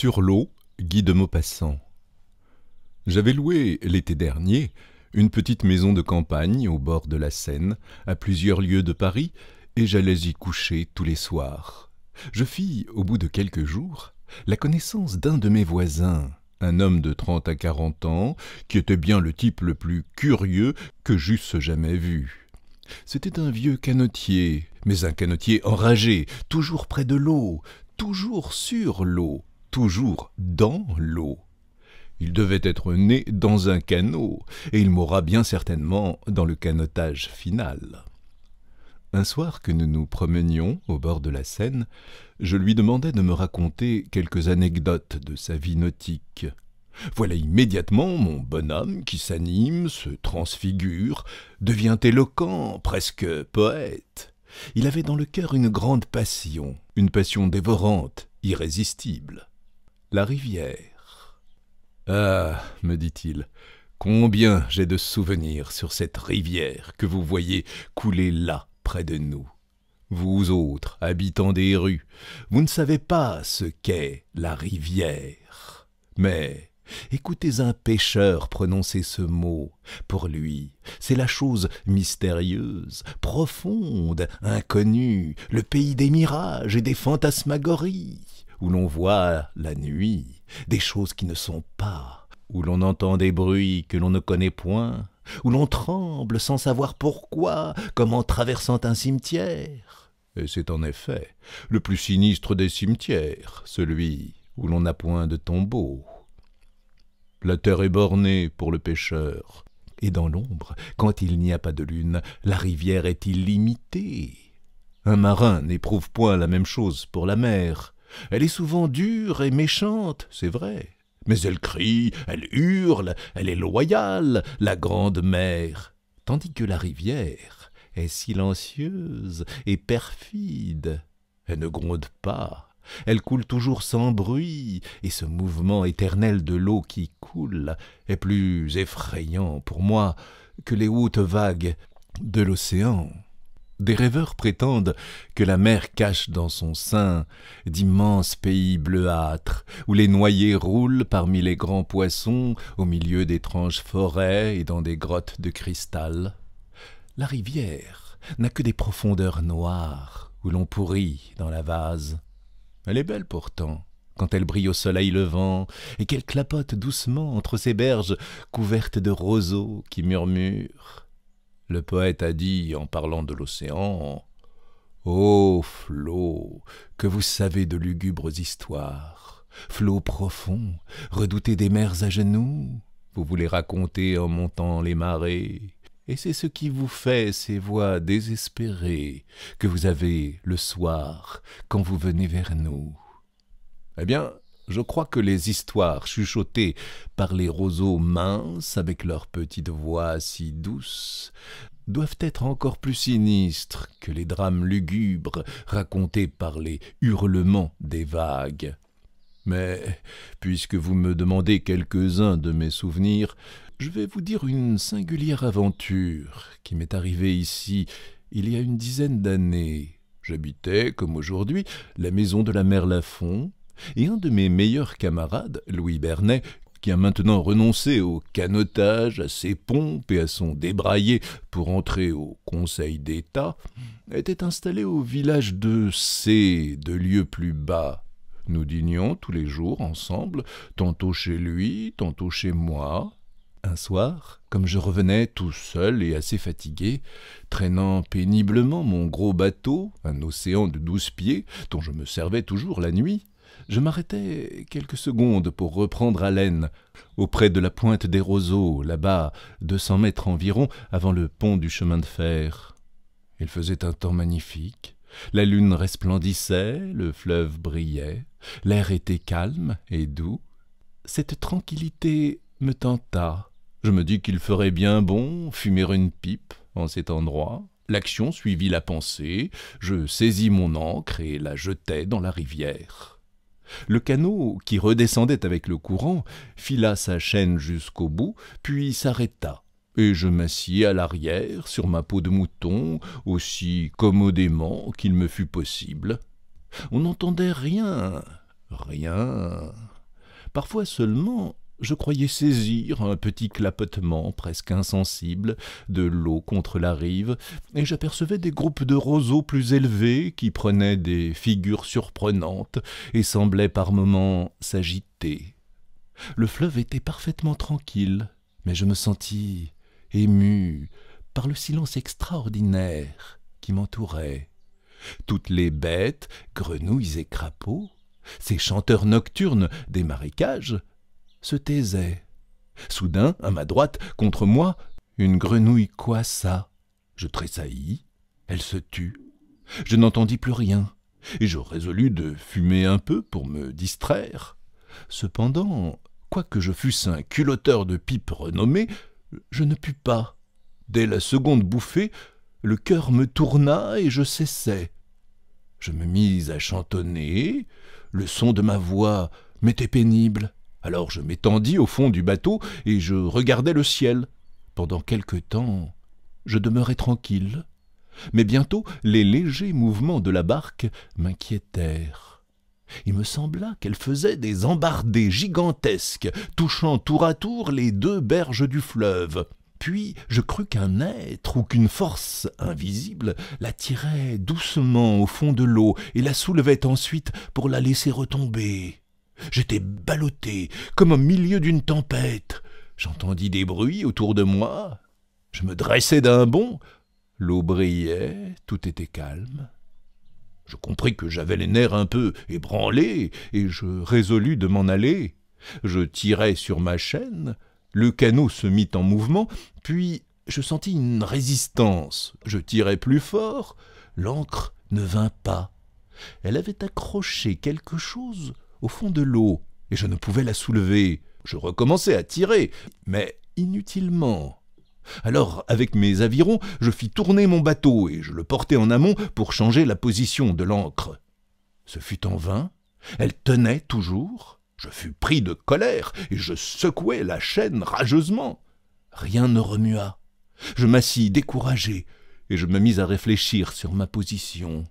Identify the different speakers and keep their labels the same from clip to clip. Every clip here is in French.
Speaker 1: Sur l'eau, Guy de Maupassant. J'avais loué, l'été dernier, une petite maison de campagne au bord de la Seine, à plusieurs lieues de Paris, et j'allais y coucher tous les soirs. Je fis, au bout de quelques jours, la connaissance d'un de mes voisins, un homme de trente à quarante ans, qui était bien le type le plus curieux que j'eusse jamais vu. C'était un vieux canotier, mais un canotier enragé, toujours près de l'eau, toujours sur l'eau, toujours dans l'eau. Il devait être né dans un canot, et il mourra bien certainement dans le canotage final. Un soir que nous nous promenions au bord de la Seine, je lui demandai de me raconter quelques anecdotes de sa vie nautique. Voilà immédiatement mon bonhomme qui s'anime, se transfigure, devient éloquent, presque poète. Il avait dans le cœur une grande passion, une passion dévorante, irrésistible la rivière. Ah, me dit-il, combien j'ai de souvenirs sur cette rivière que vous voyez couler là, près de nous. Vous autres, habitants des rues, vous ne savez pas ce qu'est la rivière. Mais Écoutez un pêcheur prononcer ce mot. Pour lui, c'est la chose mystérieuse, profonde, inconnue, le pays des mirages et des fantasmagories, où l'on voit la nuit des choses qui ne sont pas, où l'on entend des bruits que l'on ne connaît point, où l'on tremble sans savoir pourquoi, comme en traversant un cimetière. Et c'est en effet le plus sinistre des cimetières, celui où l'on n'a point de tombeau. La terre est bornée pour le pêcheur. Et dans l'ombre, quand il n'y a pas de lune, la rivière est illimitée. Un marin n'éprouve point la même chose pour la mer. Elle est souvent dure et méchante, c'est vrai, mais elle crie, elle hurle, elle est loyale, la grande mer, tandis que la rivière est silencieuse et perfide. Elle ne gronde pas, elle coule toujours sans bruit, et ce mouvement éternel de l'eau qui coule est plus effrayant pour moi que les hautes vagues de l'océan. Des rêveurs prétendent que la mer cache dans son sein d'immenses pays bleuâtres, où les noyés roulent parmi les grands poissons, au milieu d'étranges forêts et dans des grottes de cristal. La rivière n'a que des profondeurs noires, où l'on pourrit dans la vase. Elle est belle pourtant, quand elle brille au soleil levant, et qu'elle clapote doucement entre ses berges couvertes de roseaux qui murmurent. Le poète a dit, en parlant de l'océan, Ô flots, que vous savez de lugubres histoires, flots profonds, redoutés des mers à genoux, vous voulez raconter en montant les marées et c'est ce qui vous fait ces voix désespérées que vous avez le soir quand vous venez vers nous. Eh bien, je crois que les histoires chuchotées par les roseaux minces avec leurs petites voix si douces doivent être encore plus sinistres que les drames lugubres racontés par les hurlements des vagues. Mais, puisque vous me demandez quelques-uns de mes souvenirs, je vais vous dire une singulière aventure qui m'est arrivée ici il y a une dizaine d'années. J'habitais, comme aujourd'hui, la maison de la mère Lafon, et un de mes meilleurs camarades, Louis Bernet, qui a maintenant renoncé au canotage, à ses pompes et à son débraillé pour entrer au Conseil d'État, était installé au village de C, de lieu plus bas. Nous dînions tous les jours ensemble, tantôt chez lui, tantôt chez moi, un soir, comme je revenais tout seul et assez fatigué, traînant péniblement mon gros bateau, un océan de douze pieds, dont je me servais toujours la nuit, je m'arrêtai quelques secondes pour reprendre haleine, auprès de la pointe des roseaux, là-bas, deux cents mètres environ, avant le pont du chemin de fer. Il faisait un temps magnifique. La lune resplendissait, le fleuve brillait, l'air était calme et doux. Cette tranquillité me tenta je me dis qu'il ferait bien bon fumer une pipe en cet endroit. L'action suivit la pensée, je saisis mon ancre et la jetai dans la rivière. Le canot, qui redescendait avec le courant, fila sa chaîne jusqu'au bout, puis s'arrêta, et je m'assis à l'arrière sur ma peau de mouton, aussi commodément qu'il me fut possible. On n'entendait rien, rien. Parfois seulement je croyais saisir un petit clapotement presque insensible de l'eau contre la rive, et j'apercevais des groupes de roseaux plus élevés qui prenaient des figures surprenantes et semblaient par moments s'agiter. Le fleuve était parfaitement tranquille, mais je me sentis ému par le silence extraordinaire qui m'entourait. Toutes les bêtes, grenouilles et crapauds, ces chanteurs nocturnes des marécages, se taisait. Soudain, à ma droite, contre moi, une grenouille coassa. Je tressaillis, elle se tut. Je n'entendis plus rien, et je résolus de fumer un peu pour me distraire. Cependant, quoique je fusse un culotteur de pipe renommé, je ne pus pas. Dès la seconde bouffée, le cœur me tourna et je cessai. Je me mis à chantonner, le son de ma voix m'était pénible. Alors je m'étendis au fond du bateau et je regardais le ciel. Pendant quelque temps, je demeurai tranquille. Mais bientôt, les légers mouvements de la barque m'inquiétèrent. Il me sembla qu'elle faisait des embardées gigantesques, touchant tour à tour les deux berges du fleuve. Puis je crus qu'un être ou qu'une force invisible la tirait doucement au fond de l'eau et la soulevait ensuite pour la laisser retomber. J'étais ballotté, comme au milieu d'une tempête. J'entendis des bruits autour de moi. Je me dressai d'un bond. L'eau brillait, tout était calme. Je compris que j'avais les nerfs un peu ébranlés, et je résolus de m'en aller. Je tirai sur ma chaîne, le canot se mit en mouvement, puis je sentis une résistance. Je tirai plus fort, l'ancre ne vint pas. Elle avait accroché quelque chose au fond de l'eau, et je ne pouvais la soulever. Je recommençais à tirer, mais inutilement. Alors, avec mes avirons, je fis tourner mon bateau et je le portai en amont pour changer la position de l'ancre. Ce fut en vain, elle tenait toujours. Je fus pris de colère et je secouai la chaîne rageusement. Rien ne remua. Je m'assis découragé et je me mis à réfléchir sur ma position.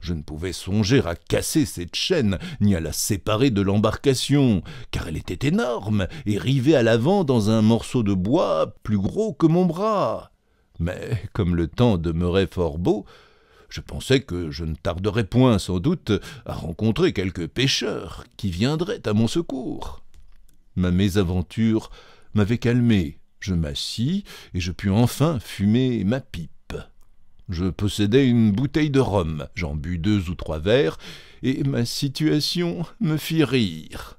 Speaker 1: Je ne pouvais songer à casser cette chaîne, ni à la séparer de l'embarcation, car elle était énorme et rivée à l'avant dans un morceau de bois plus gros que mon bras. Mais comme le temps demeurait fort beau, je pensais que je ne tarderais point, sans doute, à rencontrer quelque pêcheur qui viendrait à mon secours. Ma mésaventure m'avait calmé. Je m'assis et je pus enfin fumer ma pipe. Je possédais une bouteille de rhum, j'en bus deux ou trois verres, et ma situation me fit rire.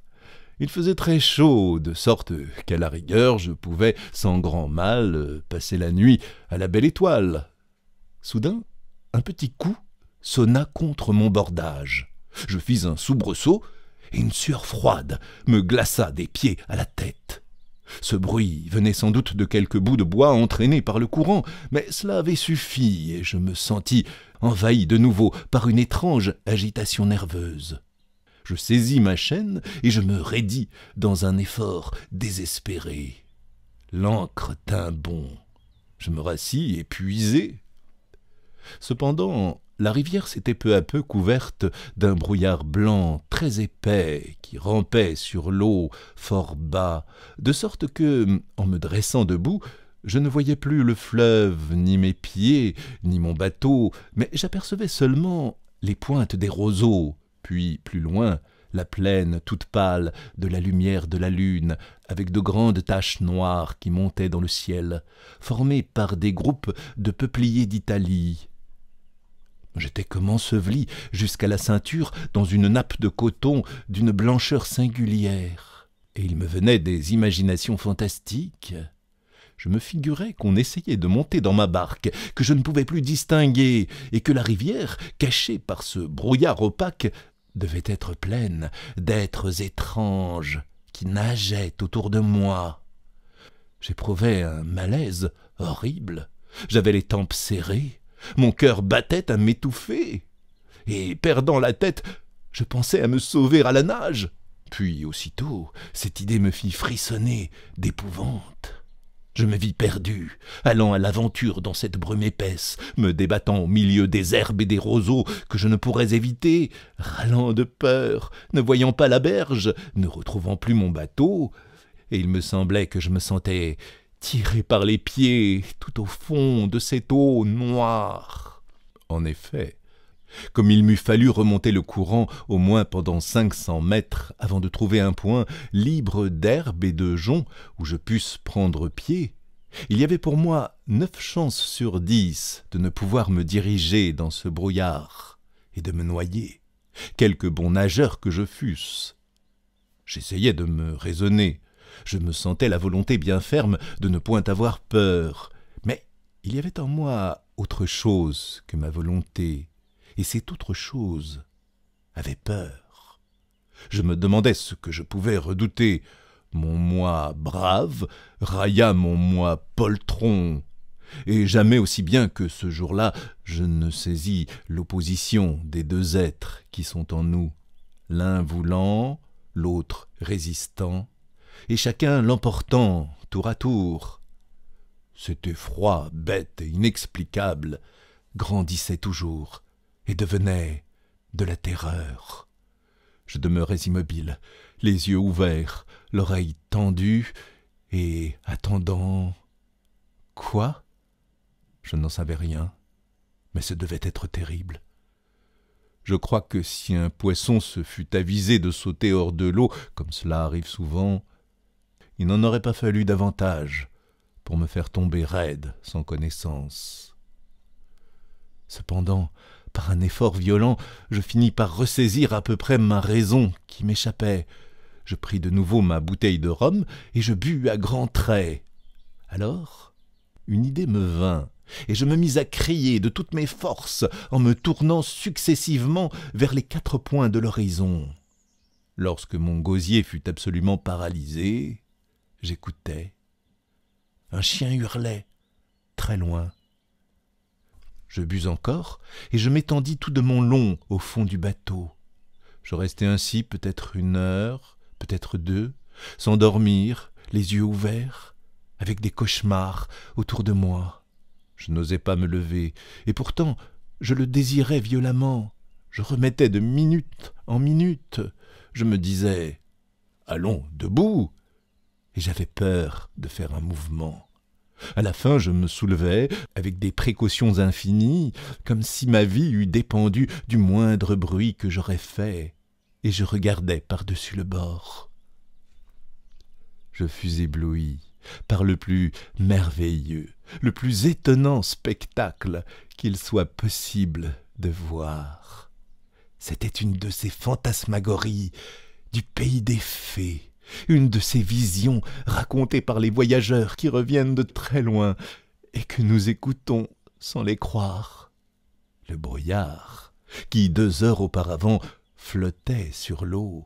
Speaker 1: Il faisait très chaud, de sorte qu'à la rigueur je pouvais, sans grand mal, passer la nuit à la belle étoile. Soudain, un petit coup sonna contre mon bordage. Je fis un soubresaut, et une sueur froide me glaça des pieds à la tête. Ce bruit venait sans doute de quelque bout de bois entraîné par le courant, mais cela avait suffi, et je me sentis envahi de nouveau par une étrange agitation nerveuse. Je saisis ma chaîne et je me raidis dans un effort désespéré. L'encre tint bon. Je me rassis épuisé. Cependant, la rivière s'était peu à peu couverte d'un brouillard blanc très épais qui rampait sur l'eau fort bas, de sorte que, en me dressant debout, je ne voyais plus le fleuve, ni mes pieds, ni mon bateau, mais j'apercevais seulement les pointes des roseaux, puis plus loin, la plaine toute pâle de la lumière de la lune, avec de grandes taches noires qui montaient dans le ciel, formées par des groupes de peupliers d'Italie, J'étais comme enseveli jusqu'à la ceinture dans une nappe de coton d'une blancheur singulière, et il me venait des imaginations fantastiques. Je me figurais qu'on essayait de monter dans ma barque, que je ne pouvais plus distinguer, et que la rivière, cachée par ce brouillard opaque, devait être pleine d'êtres étranges qui nageaient autour de moi. J'éprouvais un malaise horrible, j'avais les tempes serrées, mon cœur battait à m'étouffer. Et, perdant la tête, je pensais à me sauver à la nage. Puis, aussitôt, cette idée me fit frissonner d'épouvante. Je me vis perdu, allant à l'aventure dans cette brume épaisse, me débattant au milieu des herbes et des roseaux que je ne pourrais éviter, râlant de peur, ne voyant pas la berge, ne retrouvant plus mon bateau, et il me semblait que je me sentais tiré par les pieds tout au fond de cette eau noire. En effet, comme il m'eût fallu remonter le courant au moins pendant cinq cents mètres avant de trouver un point libre d'herbe et de joncs où je pusse prendre pied, il y avait pour moi neuf chances sur dix de ne pouvoir me diriger dans ce brouillard et de me noyer, quelque bon nageur que je fusse. J'essayais de me raisonner, je me sentais la volonté bien ferme de ne point avoir peur. Mais il y avait en moi autre chose que ma volonté, et cette autre chose avait peur. Je me demandais ce que je pouvais redouter. Mon moi brave railla mon moi poltron, et jamais aussi bien que ce jour-là, je ne saisis l'opposition des deux êtres qui sont en nous, l'un voulant, l'autre résistant, et chacun l'emportant tour à tour. Cet effroi bête et inexplicable grandissait toujours et devenait de la terreur. Je demeurais immobile, les yeux ouverts, l'oreille tendue, et attendant. Quoi Je n'en savais rien, mais ce devait être terrible. Je crois que si un poisson se fût avisé de sauter hors de l'eau, comme cela arrive souvent, il n'en aurait pas fallu davantage pour me faire tomber raide sans connaissance. Cependant, par un effort violent, je finis par ressaisir à peu près ma raison qui m'échappait. Je pris de nouveau ma bouteille de rhum et je bus à grands traits. Alors, une idée me vint et je me mis à crier de toutes mes forces en me tournant successivement vers les quatre points de l'horizon. Lorsque mon gosier fut absolument paralysé, J'écoutais. Un chien hurlait, très loin. Je bus encore, et je m'étendis tout de mon long au fond du bateau. Je restai ainsi peut-être une heure, peut-être deux, sans dormir, les yeux ouverts, avec des cauchemars autour de moi. Je n'osais pas me lever, et pourtant je le désirais violemment. Je remettais de minute en minute. Je me disais Allons, debout, et j'avais peur de faire un mouvement. À la fin, je me soulevais avec des précautions infinies, comme si ma vie eût dépendu du moindre bruit que j'aurais fait, et je regardais par-dessus le bord. Je fus ébloui par le plus merveilleux, le plus étonnant spectacle qu'il soit possible de voir. C'était une de ces fantasmagories du pays des fées une de ces visions racontées par les voyageurs qui reviennent de très loin et que nous écoutons sans les croire. Le brouillard, qui deux heures auparavant flottait sur l'eau,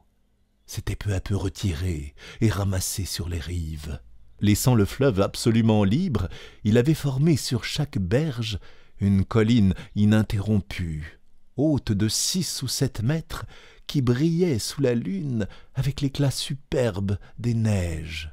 Speaker 1: s'était peu à peu retiré et ramassé sur les rives. Laissant le fleuve absolument libre, il avait formé sur chaque berge une colline ininterrompue, haute de six ou sept mètres, qui brillait sous la lune avec l'éclat superbe des neiges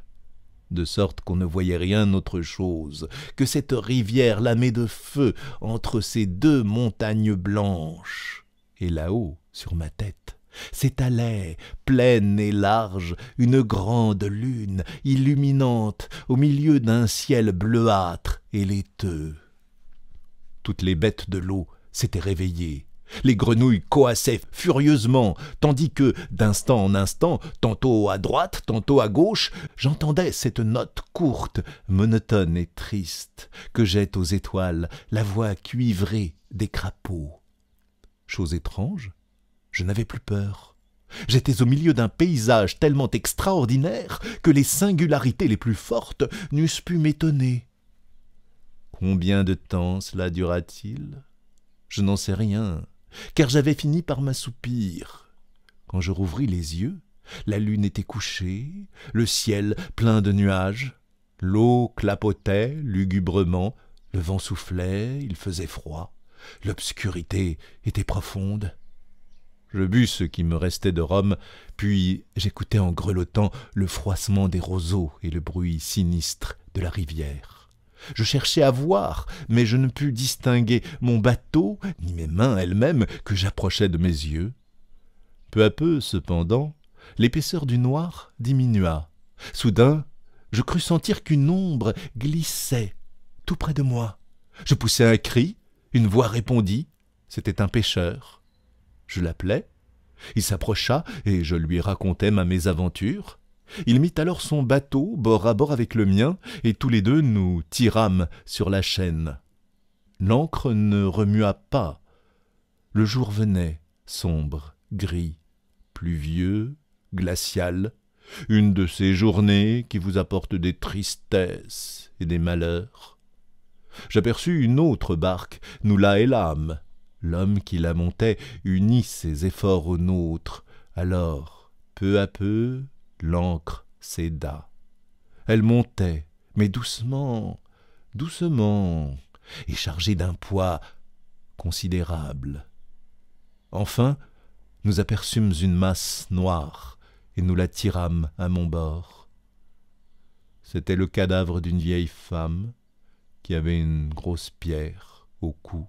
Speaker 1: de sorte qu'on ne voyait rien autre chose que cette rivière lamée de feu entre ces deux montagnes blanches. Et là-haut, sur ma tête, s'étalait, pleine et large, une grande lune illuminante au milieu d'un ciel bleuâtre et laiteux. Toutes les bêtes de l'eau s'étaient réveillées, les grenouilles coassaient furieusement, tandis que, d'instant en instant, tantôt à droite, tantôt à gauche, j'entendais cette note courte, monotone et triste, que jette aux étoiles la voix cuivrée des crapauds. Chose étrange, je n'avais plus peur. J'étais au milieu d'un paysage tellement extraordinaire que les singularités les plus fortes n'eussent pu m'étonner. Combien de temps cela dura-t-il Je n'en sais rien car j'avais fini par m'assoupir. Quand je rouvris les yeux, la lune était couchée, le ciel plein de nuages, l'eau clapotait lugubrement, le vent soufflait, il faisait froid, l'obscurité était profonde. Je bus ce qui me restait de Rome, puis j'écoutais en grelottant le froissement des roseaux et le bruit sinistre de la rivière. Je cherchais à voir, mais je ne pus distinguer mon bateau, ni mes mains elles-mêmes, que j'approchais de mes yeux. Peu à peu, cependant, l'épaisseur du noir diminua. Soudain, je crus sentir qu'une ombre glissait tout près de moi. Je poussai un cri, une voix répondit, c'était un pêcheur. Je l'appelai, il s'approcha et je lui racontai ma mésaventure. Il mit alors son bateau bord à bord avec le mien, et tous les deux nous tirâmes sur la chaîne. L'ancre ne remua pas. Le jour venait, sombre, gris, pluvieux, glacial, une de ces journées qui vous apportent des tristesses et des malheurs. J'aperçus une autre barque, nous la hélâmes. L'homme qui la montait unit ses efforts aux nôtres. Alors, peu à peu, L'encre céda. Elle montait, mais doucement, doucement, et chargée d'un poids considérable. Enfin, nous aperçûmes une masse noire et nous la tirâmes à mon bord. C'était le cadavre d'une vieille femme qui avait une grosse pierre au cou.